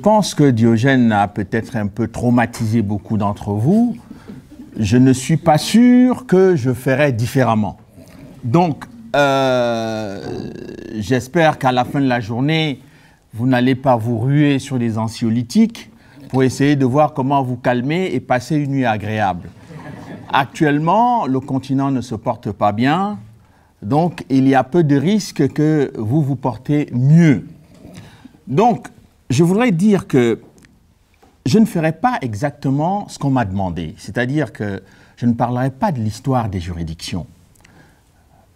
Je pense que Diogène a peut-être un peu traumatisé beaucoup d'entre vous. Je ne suis pas sûr que je ferais différemment. Donc, euh, j'espère qu'à la fin de la journée, vous n'allez pas vous ruer sur les anxiolytiques pour essayer de voir comment vous calmer et passer une nuit agréable. Actuellement, le continent ne se porte pas bien, donc il y a peu de risques que vous vous portez mieux. Donc, je voudrais dire que je ne ferai pas exactement ce qu'on m'a demandé, c'est-à-dire que je ne parlerai pas de l'histoire des juridictions,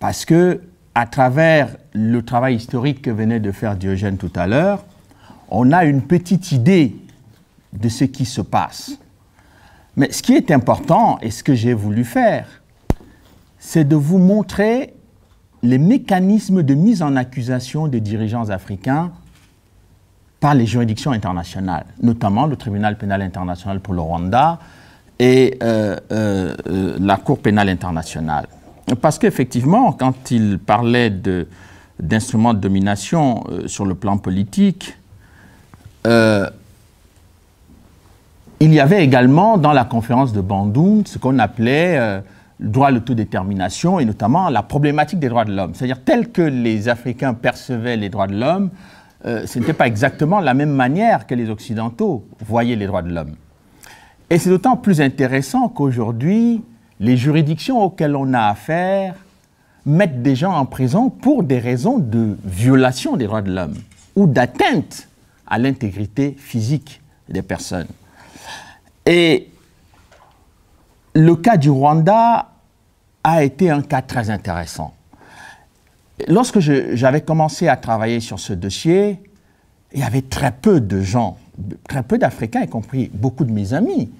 parce que à travers le travail historique que venait de faire Diogène tout à l'heure, on a une petite idée de ce qui se passe. Mais ce qui est important et ce que j'ai voulu faire, c'est de vous montrer les mécanismes de mise en accusation des dirigeants africains par les juridictions internationales, notamment le Tribunal pénal international pour le Rwanda et euh, euh, euh, la Cour pénale internationale. Parce qu'effectivement, quand il parlait d'instruments de, domination sur le plan politique, il y avait également dans la conférence de Bandung ce qu'on appelait le droit à l'autodétermination et notamment la problématique des droits de l'homme. C'est-à-dire tel que les Africains percevaient les droits de l'homme, euh, ce n'était pas exactement la même manière que les Occidentaux voyaient les droits de l'homme. Et c'est d'autant plus intéressant qu'aujourd'hui, les juridictions auxquelles on a affaire mettent des gens en prison pour des raisons de violation des droits de l'homme ou d'atteinte à l'intégrité physique des personnes. Et le cas du Rwanda a été un cas très intéressant lorsque j'avais commencé à travailler sur ce dossier, il y avait très peu de gens, très peu d'Africains, y compris beaucoup de mes amis,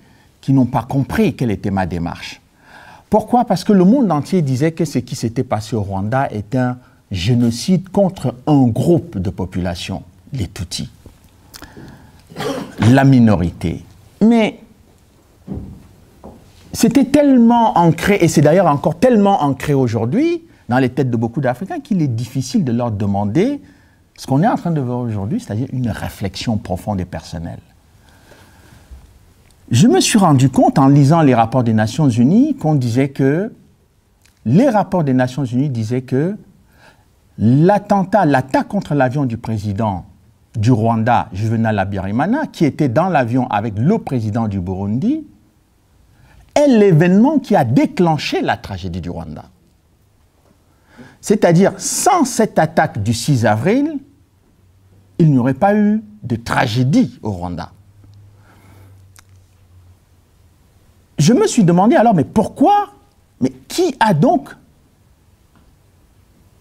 qui n'ont pas compris quelle était ma démarche. Pourquoi Parce que le monde entier disait que ce qui s'était passé au Rwanda était un génocide contre un groupe de population, les Tutsis, la minorité. Mais c'était tellement ancré, et c'est d'ailleurs encore tellement ancré aujourd'hui, dans les têtes de beaucoup d'Africains qu'il est difficile de leur demander ce qu'on est en train de voir aujourd'hui, c'est-à-dire une réflexion profonde et personnelle. Je me suis rendu compte en lisant les rapports des Nations Unies qu'on disait que les rapports des Nations Unies disaient que l'attentat, l'attaque contre l'avion du président du Rwanda, Juvenal Habyarimana, qui était dans l'avion avec le président du Burundi, est l'événement qui a déclenché la tragédie du Rwanda. C'est-à-dire, sans cette attaque du 6 avril, il n'y aurait pas eu de tragédie au Rwanda. Je me suis demandé alors, mais pourquoi Mais qui a donc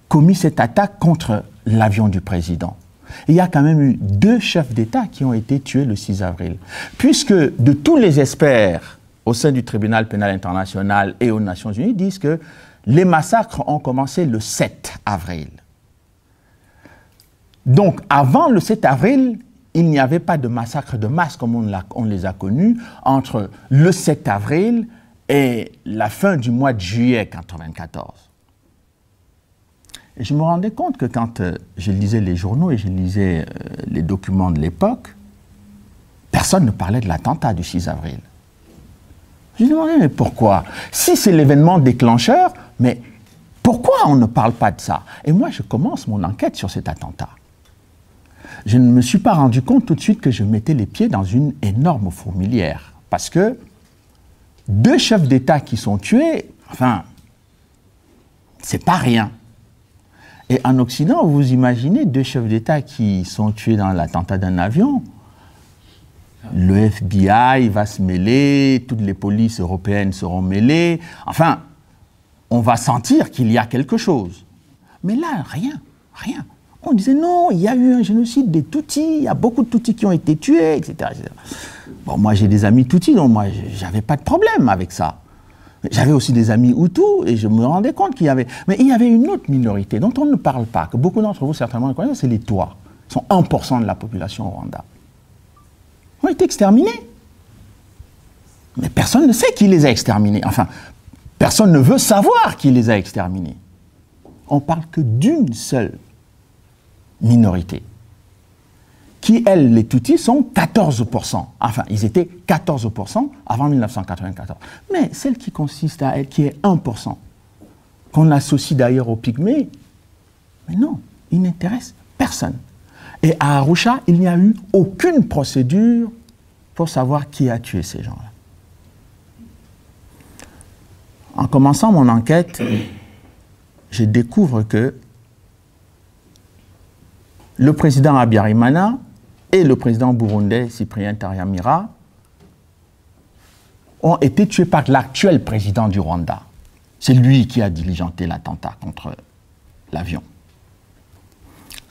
commis cette attaque contre l'avion du président Il y a quand même eu deux chefs d'État qui ont été tués le 6 avril. Puisque de tous les experts au sein du tribunal pénal international et aux Nations Unies disent que les massacres ont commencé le 7 avril. Donc, avant le 7 avril, il n'y avait pas de massacre de masse comme on, les a connus entre le 7 avril et la fin du mois de juillet 1994. je me rendais compte que quand euh, je lisais les journaux et je lisais euh, les documents de l'époque, personne ne parlait de l'attentat du 6 avril. Je me demandé, mais pourquoi Si c'est l'événement déclencheur, mais pourquoi on ne parle pas de ça Et moi, je commence mon enquête sur cet attentat. Je ne me suis pas rendu compte tout de suite que je mettais les pieds dans une énorme fourmilière. Parce que deux chefs d'État qui sont tués, enfin, c'est pas rien. Et en Occident, vous imaginez deux chefs d'État qui sont tués dans l'attentat d'un avion le FBI va se mêler, toutes les polices européennes seront mêlées. Enfin, on va sentir qu'il y a quelque chose. Mais là, rien, rien. On disait non, il y a eu un génocide des Tutsis, il y a beaucoup de Tutsis qui ont été tués, etc. Bon, moi j'ai des amis Tutsis, donc moi j'avais pas de problème avec ça. J'avais aussi des amis Hutus et je me rendais compte qu'il y avait. Mais il y avait une autre minorité dont on ne parle pas, que beaucoup d'entre vous certainement connaissent, c'est les Toits. Ils sont 1% de la population au Rwanda ont été exterminés. Mais personne ne sait qui les a exterminés. Enfin, personne ne veut savoir qui les a exterminés. On parle que d'une seule minorité, qui, elle, les Tutsis, sont 14%. Enfin, ils étaient 14% avant 1994. Mais celle qui consiste à elle, qui est 1%, qu'on associe d'ailleurs aux pygmées, mais non, ils n'intéressent personne. Et à Arusha, il n'y a eu aucune procédure pour savoir qui a tué ces gens-là. En commençant mon enquête, je découvre que le président Abiyarimana et le président burundais Cyprien Tariamira ont été tués par l'actuel président du Rwanda. C'est lui qui a diligenté l'attentat contre l'avion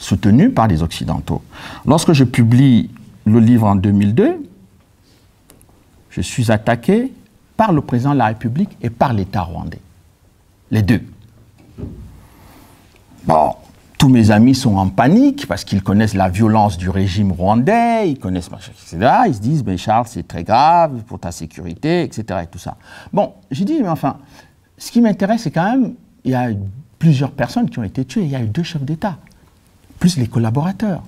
soutenu par les Occidentaux. Lorsque je publie le livre en 2002, je suis attaqué par le président de la République et par l'État rwandais. Les deux. Bon, tous mes amis sont en panique parce qu'ils connaissent la violence du régime rwandais, ils connaissent, etc. Ils se disent, Charles, c'est très grave pour ta sécurité, etc. Et tout ça. Bon, j'ai dit, mais enfin, ce qui m'intéresse, c'est quand même, il y a plusieurs personnes qui ont été tuées, il y a eu deux chefs d'État plus les collaborateurs,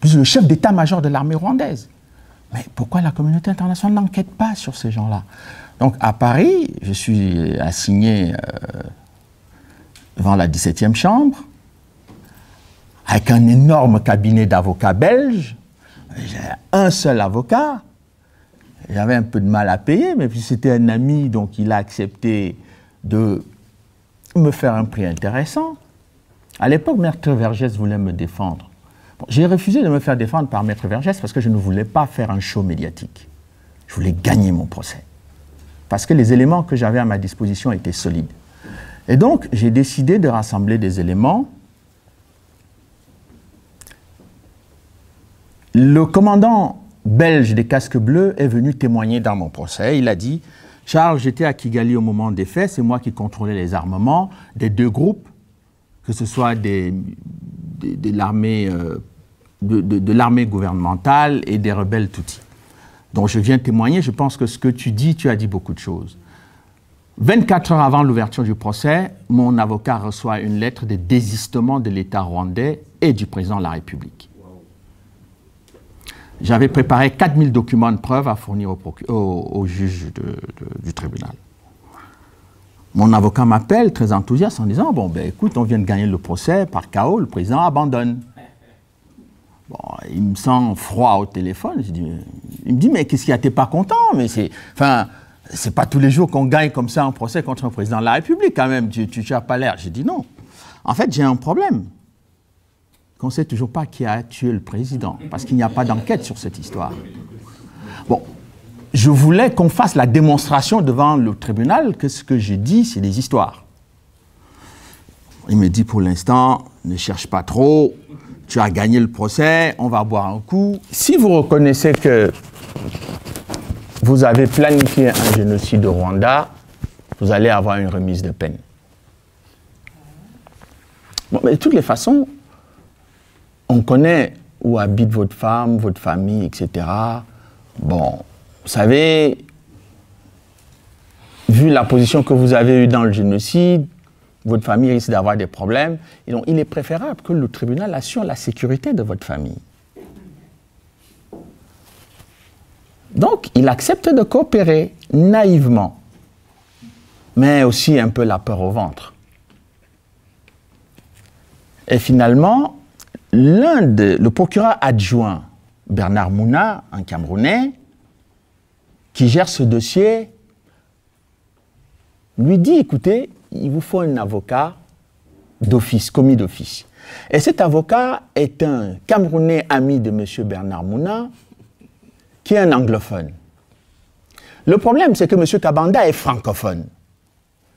plus le chef d'état-major de l'armée rwandaise. Mais pourquoi la communauté internationale n'enquête pas sur ces gens-là Donc à Paris, je suis assigné euh, devant la 17e chambre, avec un énorme cabinet d'avocats belges. J'ai un seul avocat. J'avais un peu de mal à payer, mais puis c'était un ami, donc il a accepté de me faire un prix intéressant. À l'époque, Maître Vergès voulait me défendre. J'ai refusé de me faire défendre par Maître Vergès parce que je ne voulais pas faire un show médiatique. Je voulais gagner mon procès. Parce que les éléments que j'avais à ma disposition étaient solides. Et donc, j'ai décidé de rassembler des éléments. Le commandant belge des casques bleus est venu témoigner dans mon procès. Il a dit Charles, j'étais à Kigali au moment des faits, c'est moi qui contrôlais les armements des deux groupes que ce soit des, euh, de l'armée gouvernementale et des rebelles tutsis. Donc je viens témoigner, je pense que ce que tu dis, tu as dit beaucoup de choses. 24 heures avant l'ouverture du procès, mon avocat reçoit une lettre de désistement de l'État rwandais et du président de la République. J'avais préparé 4000 documents de preuve à fournir au, juge du tribunal. Mon avocat m'appelle très enthousiaste en disant Bon, ben écoute, on vient de gagner le procès par chaos, le président abandonne. Bon, il me sent froid au téléphone. il me dit Mais qu'est-ce qu'il y a T'es pas content Mais c'est. Enfin, c'est pas tous les jours qu'on gagne comme ça un procès contre un président de la République, quand même. Tu n'as pas l'air. J'ai dit Non. En fait, j'ai un problème. Qu'on sait toujours pas qui a tué le président, parce qu'il n'y a pas d'enquête sur cette histoire. Bon, je voulais qu'on fasse la démonstration devant le tribunal que ce que j'ai dit, c'est des histoires. Il me dit pour l'instant, ne cherche pas trop, tu as gagné le procès, on va boire un coup. Si vous reconnaissez que vous avez planifié un génocide au Rwanda, vous allez avoir une remise de peine. mais de toutes les façons, on connaît où habite votre femme, votre famille, etc. Bon, vous savez, vu la position que vous avez eue dans le génocide, votre famille risque d'avoir des problèmes. donc, il est préférable que le tribunal assure la sécurité de votre famille. Donc, il accepte de coopérer naïvement, mais aussi un peu la peur au ventre. Et finalement, l'un le procureur adjoint Bernard Mouna, un Camerounais, qui gère ce dossier lui dit, écoutez, il vous faut un avocat d'office, commis d'office. Et cet avocat est un Camerounais ami de M. Bernard Mouna, qui est un anglophone. Le problème, c'est que M. Kabanda est francophone.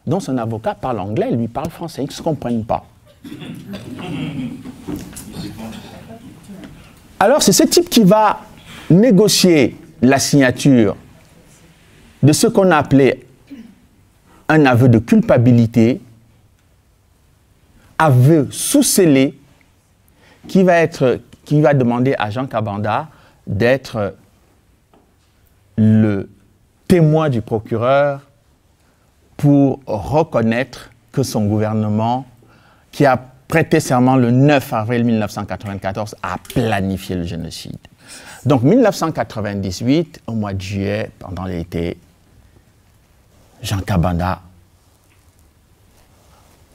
Donc son avocat parle anglais, lui parle français, ils ne se comprennent pas. Alors c'est ce type qui va négocier la signature de ce qu'on appelait un aveu de culpabilité, aveu sous-scellé, qui qui va demander à Jean Cabanda d'être le témoin du procureur pour reconnaître que son gouvernement, qui a prêté serment le 9 avril 1994, a planifié le génocide. Donc 1998, au mois de juillet, pendant l'été, Jean cabanda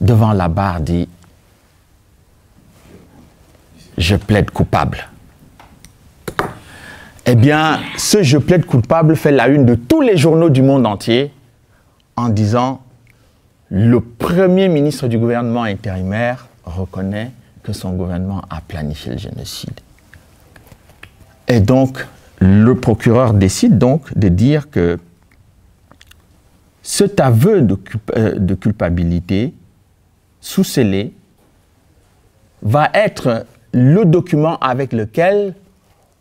devant la barre, dit Je plaide coupable. Eh bien, ce Je plaide coupable fait la une de tous les journaux du monde entier en disant Le premier ministre du gouvernement intérimaire reconnaît que son gouvernement a planifié le génocide. Et donc, le procureur décide donc de dire que cet aveu euh, de, culpabilité sous-scellé va être le document avec lequel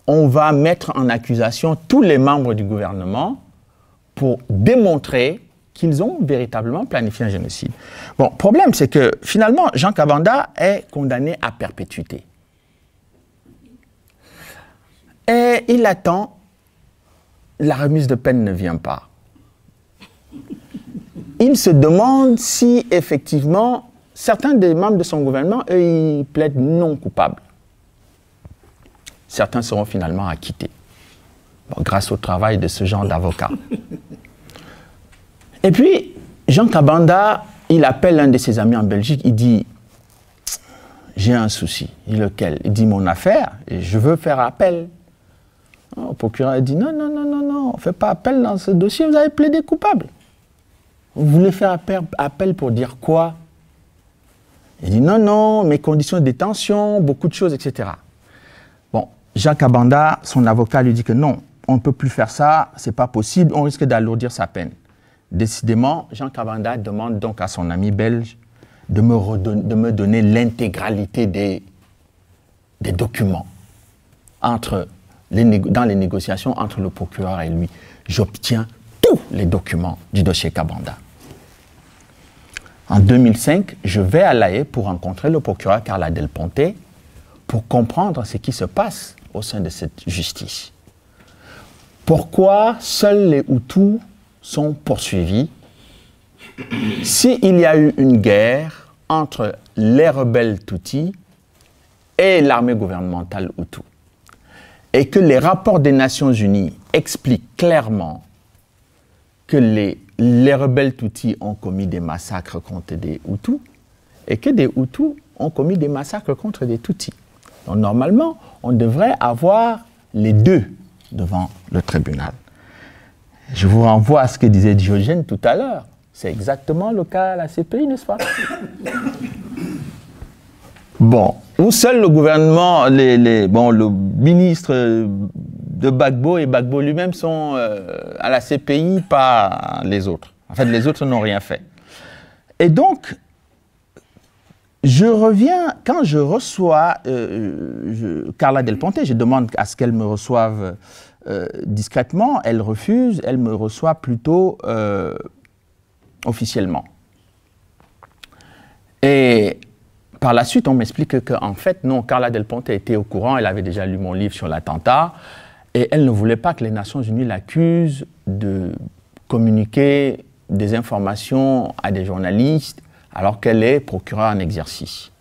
on va mettre en accusation tous les membres du gouvernement pour démontrer qu'ils ont véritablement planifié un génocide. Bon, problème, c'est que finalement, Jean Cavanda est condamné à perpétuité. Et il attend, la remise de peine ne vient pas il se demande si effectivement certains des membres de son gouvernement, eux, ils plaident non coupables. Certains seront finalement acquittés grâce au travail de ce genre d'avocat. Et puis, Jean Cabanda, il appelle un de ses amis en Belgique, il dit J'ai un souci. Il dit lequel Il dit Mon affaire, et je veux faire appel. Oh, le procureur dit Non, non, non, non, non, fait pas appel dans ce dossier, vous avez plaidé coupable. Vous voulez faire appel pour dire quoi Il dit non, non, mes conditions de détention, beaucoup de choses, etc. Bon, Jean Cabanda, son avocat, lui dit que non, on ne peut plus faire ça, c'est pas possible, on risque d'alourdir sa peine. Décidément, Jean Cabanda demande donc à son ami belge de me, de me donner l'intégralité des, des documents entre les dans les négociations entre le procureur et lui. J'obtiens tous les documents du dossier Cabanda. En 2005, je vais à La Haye pour rencontrer le procureur Carla Del Ponte pour comprendre ce qui se passe au sein de cette justice. Pourquoi seuls les Hutus sont poursuivis s'il y a eu une guerre entre les rebelles Tutsis et l'armée gouvernementale Hutu et que les rapports des Nations Unies expliquent clairement que les les rebelles Tutsis ont commis des massacres contre des Hutus et que des Hutus ont commis des massacres contre des Tutsis. Donc normalement, on devrait avoir les deux devant le tribunal. Je vous renvoie à ce que disait Diogène tout à l'heure. C'est exactement le cas à la CPI, n'est-ce pas Bon, ou seul le gouvernement, les, les, le ministre de Bagbo et Bagbo lui-même sont euh, à la CPI, pas les autres. En fait, les autres n'ont rien fait. Et donc, je reviens, quand je reçois euh, Carla Del Ponte, je demande à ce qu'elle me reçoive euh, discrètement, elle refuse, elle me reçoit plutôt officiellement. Et par la suite, on m'explique qu'en fait, non, Carla Del Ponte était au courant, elle avait déjà lu mon livre sur l'attentat, et elle ne voulait pas que les Nations Unies l'accusent de communiquer des informations à des journalistes alors qu'elle est procureure en exercice.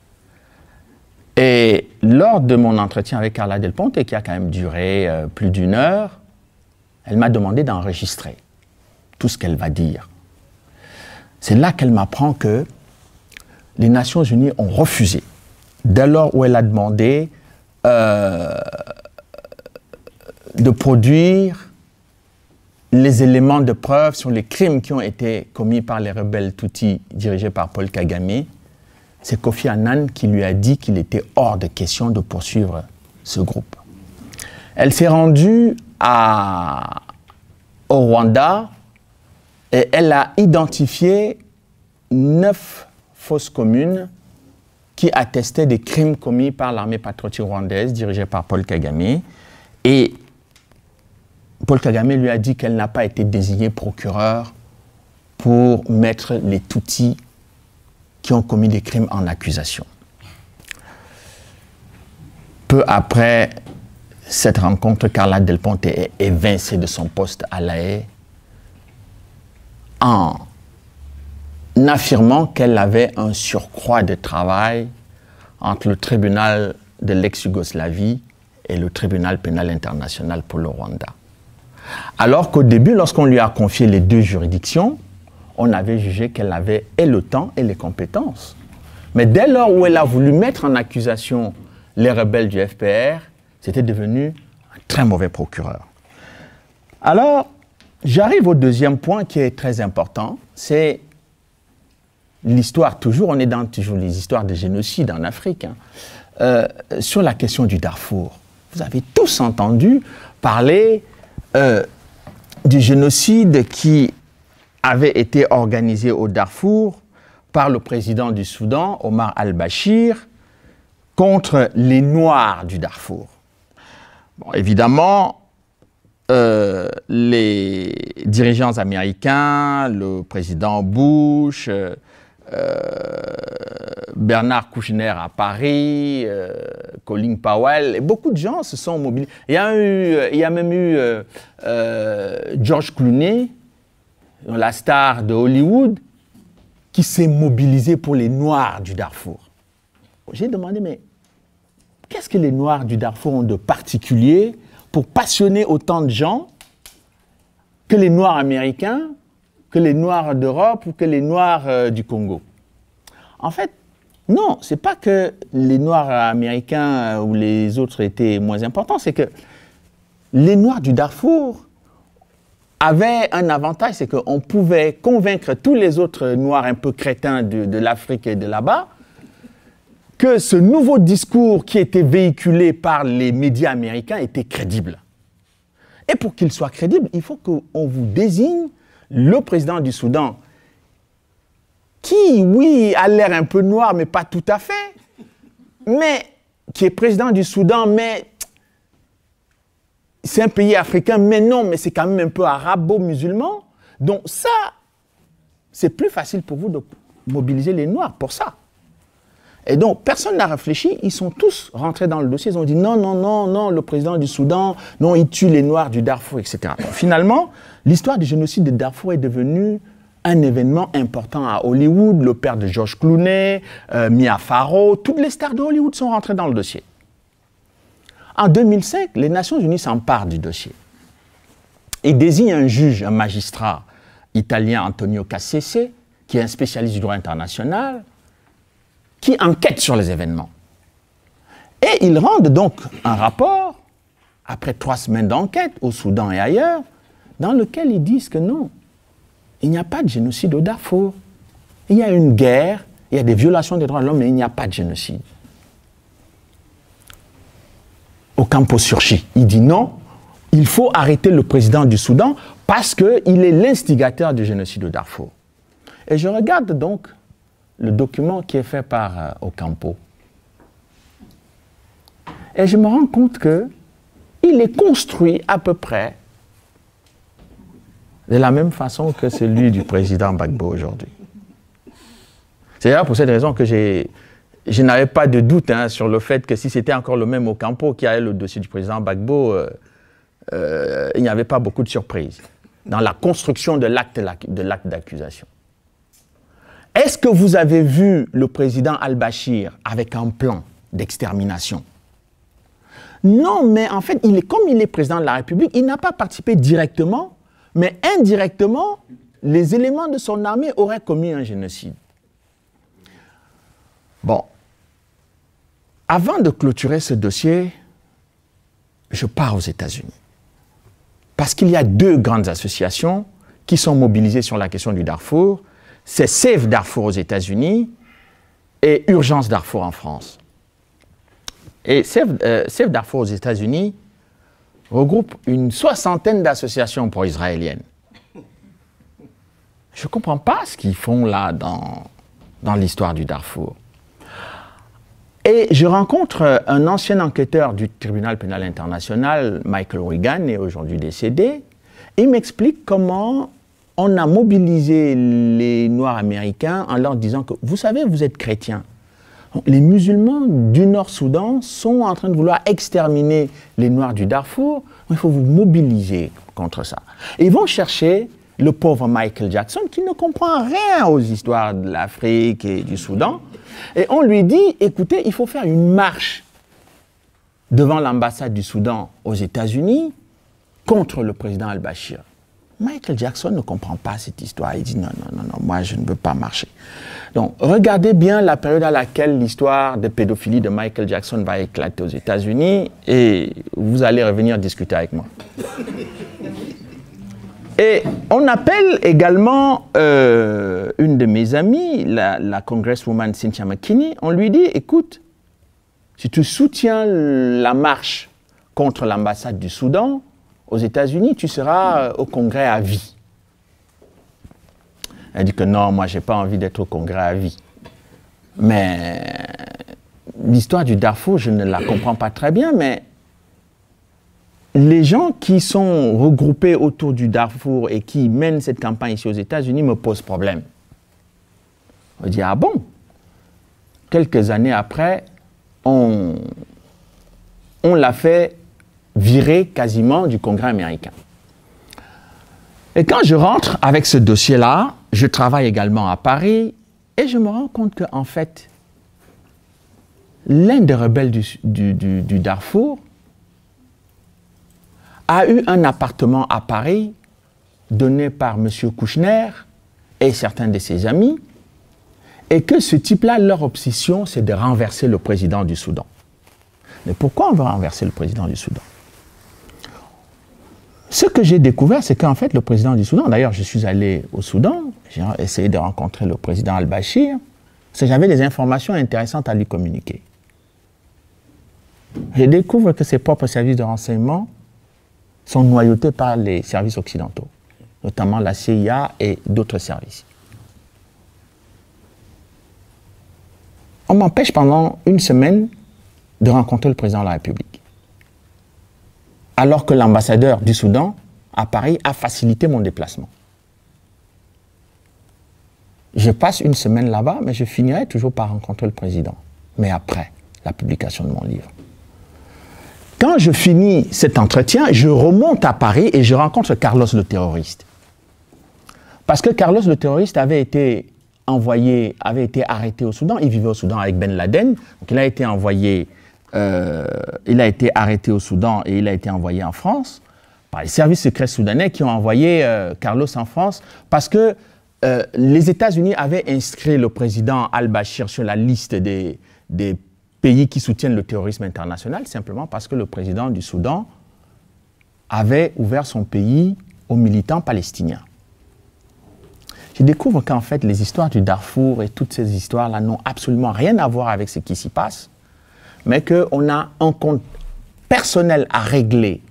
Et lors de mon entretien avec Carla Del Ponte, qui a quand même duré euh, plus d'une heure, elle m'a demandé d'enregistrer tout ce qu'elle va dire. C'est là qu'elle m'apprend que les Nations Unies ont refusé, dès lors où elle a demandé euh, de produire les éléments de preuve sur les crimes qui ont été commis par les rebelles Tutsi dirigés par Paul Kagame, c'est Kofi Annan qui lui a dit qu'il était hors de question de poursuivre ce groupe. Elle s'est rendue au Rwanda et elle a identifié neuf fausses communes qui attestaient des crimes commis par l'armée patriotique rwandaise dirigée par Paul Kagame. Et Paul Kagame lui a dit qu'elle n'a pas été désignée procureur pour mettre les Tutsis qui ont commis des crimes en accusation. Peu après cette rencontre, Carla Del Ponte est évincée de son poste à La en affirmant qu'elle avait un surcroît de travail entre le tribunal de l'ex-Yougoslavie et le tribunal pénal international pour le Rwanda. Alors qu'au début, lorsqu'on lui a confié les deux juridictions, on avait jugé qu'elle avait et le temps et les compétences. Mais dès lors où elle a voulu mettre en accusation les rebelles du FPR, c'était devenu un très mauvais procureur. Alors, j'arrive au deuxième point qui est très important, c'est l'histoire, toujours, on est dans toujours les histoires de génocide en Afrique, hein. euh, sur la question du Darfour. Vous avez tous entendu parler euh, du génocide qui avait été organisé au Darfour par le président du Soudan, Omar al-Bashir, contre les Noirs du Darfour. Bon, évidemment, euh, les dirigeants américains, le président Bush, euh, euh, Bernard Kouchner à Paris, euh, Colin Powell, et beaucoup de gens se sont mobilisés. Il y a, eu, euh, il y a même eu George Clooney, la star de Hollywood, qui s'est mobilisé pour les Noirs du Darfour. J'ai demandé, mais qu'est-ce que les Noirs du Darfour ont de particulier pour passionner autant de gens que les Noirs américains que les Noirs d'Europe ou que les Noirs euh, du Congo. En fait, non, c'est pas que les Noirs américains euh, ou les autres étaient moins importants, c'est que les Noirs du Darfour avaient un avantage, c'est qu'on pouvait convaincre tous les autres Noirs un peu crétins de, de l'Afrique et de là-bas que ce nouveau discours qui était véhiculé par les médias américains était crédible. Et pour qu'il soit crédible, il faut qu'on vous désigne le président du Soudan, qui, oui, a l'air un peu noir, mais pas tout à fait, mais qui est président du Soudan, mais c'est un pays africain, mais non, mais c'est quand même un peu arabo-musulman. Donc ça, c'est plus facile pour vous de mobiliser les Noirs pour ça. Et donc, personne n'a réfléchi, ils sont tous rentrés dans le dossier, ils ont dit non, non, non, non, le président du Soudan, non, il tue les Noirs du Darfour, etc. Finalement, L'histoire du génocide de Darfour est devenue un événement important à Hollywood. Le père de George Clooney, euh, Mia Farrow, toutes les stars de Hollywood sont rentrées dans le dossier. En 2005, les Nations Unies s'emparent du dossier. Ils désignent un juge, un magistrat italien, Antonio Cassese, qui est un spécialiste du droit international, qui enquête sur les événements. Et ils rendent donc un rapport, après trois semaines d'enquête au Soudan et ailleurs, dans lequel ils disent que non, il n'y a pas de génocide au Darfour. Il y a une guerre, il y a des violations des droits de l'homme, mais il n'y a pas de génocide. Au Campo Surchi, il dit non, il faut arrêter le président du Soudan parce qu'il est l'instigateur du génocide au Darfour. Et je regarde donc le document qui est fait par euh, Ocampo. Et je me rends compte que il est construit à peu près de la même façon que celui du président Gbagbo aujourd'hui. C'est là pour cette raison que je n'avais pas de doute hein, sur le fait que si c'était encore le même Ocampo qui avait le dossier du président Gbagbo, euh, euh, il n'y avait pas beaucoup de surprises dans la construction de l'acte d'accusation. Est-ce que vous avez vu le président al-Bashir avec un plan d'extermination Non, mais en fait, il est, comme il est président de la République, il n'a pas participé directement mais indirectement, les éléments de son armée auraient commis un génocide. Bon, avant de clôturer ce dossier, je pars aux États-Unis. Parce qu'il y a deux grandes associations qui sont mobilisées sur la question du Darfour. C'est Save Darfour aux États-Unis et Urgence Darfour en France. Et Save, euh, Darfour aux États-Unis regroupe une soixantaine d'associations pro-israéliennes. Je ne comprends pas ce qu'ils font là dans, l'histoire du Darfour. Et je rencontre euh, un ancien enquêteur du tribunal pénal international, Michael Regan, est aujourd'hui décédé. Il m'explique comment on a mobilisé les Noirs américains en leur disant que, vous savez, vous êtes chrétiens les musulmans du Nord-Soudan sont en train de vouloir exterminer les Noirs du Darfour. Il faut vous mobiliser contre ça. ils vont chercher le pauvre Michael Jackson qui ne comprend rien aux histoires de l'Afrique et du Soudan. Et on lui dit, écoutez, il faut faire une marche devant l'ambassade du Soudan aux États-Unis contre le président al-Bashir. Michael Jackson ne comprend pas cette histoire. Il dit non, non, non, moi je ne veux pas marcher. Donc, regardez bien la période à laquelle l'histoire de pédophilie de Michael Jackson va éclater aux États-Unis et vous allez revenir discuter avec moi. Et on appelle également euh, une de mes amies, la, la congresswoman Cynthia McKinney, on lui dit, écoute, si tu soutiens la marche contre l'ambassade du Soudan aux États-Unis, tu seras euh, au Congrès à vie. Elle dit que non, moi, je n'ai pas envie d'être au Congrès à vie. Mais l'histoire du Darfour, je ne la comprends pas très bien, mais les gens qui sont regroupés autour du Darfour et qui mènent cette campagne ici aux États-Unis me posent problème. On dit, ah bon Quelques années après, on, on l'a fait virer quasiment du Congrès américain. Et quand je rentre avec ce dossier-là, je travaille également à Paris et je me rends compte qu'en en fait, l'un des rebelles du, du Darfour a eu un appartement à Paris donné par M. Kouchner et certains de ses amis, et que ce type-là, leur obsession, c'est de renverser le président du Soudan. Mais pourquoi on veut renverser le président du Soudan ce que j'ai découvert, c'est qu'en fait, le président du Soudan, d'ailleurs, je suis allé au Soudan, j'ai essayé de rencontrer le président al-Bashir, c'est que j'avais des informations intéressantes à lui communiquer. Je découvre que ses propres services de renseignement sont noyautés par les services occidentaux, notamment la CIA et d'autres services. On m'empêche pendant une semaine de rencontrer le président de la République alors que l'ambassadeur du Soudan à Paris a facilité mon déplacement. Je passe une semaine là-bas, mais je finirai toujours par rencontrer le président, mais après la publication de mon livre. Quand je finis cet entretien, je remonte à Paris et je rencontre Carlos le terroriste. Parce que Carlos le terroriste avait été envoyé, avait été arrêté au Soudan, il vivait au Soudan avec Ben Laden, donc il a été envoyé euh, il a été arrêté au Soudan et il a été envoyé en France par les services secrets soudanais qui ont envoyé euh, Carlos en France parce que euh, les États-Unis avaient inscrit le président al-Bashir sur la liste des, pays qui soutiennent le terrorisme international, simplement parce que le président du Soudan avait ouvert son pays aux militants palestiniens. Je découvre qu'en fait, les histoires du Darfour et toutes ces histoires-là n'ont absolument rien à voir avec ce qui s'y passe mais qu'on a un compte personnel à régler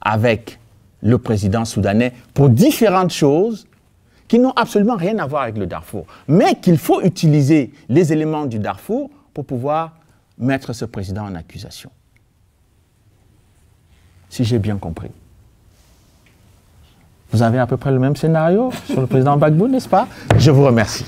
avec le président soudanais pour différentes choses qui n'ont absolument rien à voir avec le Darfour, mais qu'il faut utiliser les éléments du Darfour pour pouvoir mettre ce président en accusation. Si j'ai bien compris. Vous avez à peu près le même scénario sur le président Bagbo n'est-ce pas Je vous remercie.